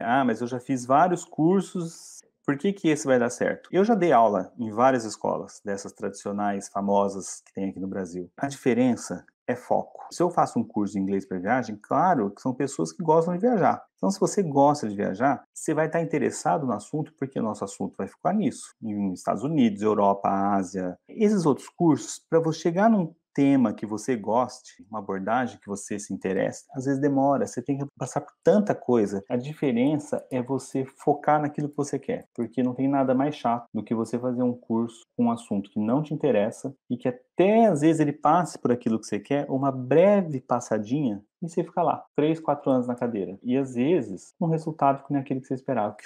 Ah, mas eu já fiz vários cursos, por que, que esse vai dar certo? Eu já dei aula em várias escolas, dessas tradicionais, famosas que tem aqui no Brasil. A diferença é foco. Se eu faço um curso de inglês para viagem, claro que são pessoas que gostam de viajar. Então, se você gosta de viajar, você vai estar interessado no assunto, porque o nosso assunto vai ficar nisso. Em Estados Unidos, Europa, Ásia. Esses outros cursos, para você chegar num tema que você goste, uma abordagem que você se interesse, às vezes demora, você tem que passar por tanta coisa. A diferença é você focar naquilo que você quer, porque não tem nada mais chato do que você fazer um curso com um assunto que não te interessa e que até às vezes ele passe por aquilo que você quer, uma breve passadinha e você fica lá, três, quatro anos na cadeira. E às vezes, um resultado que não é aquele que você esperava.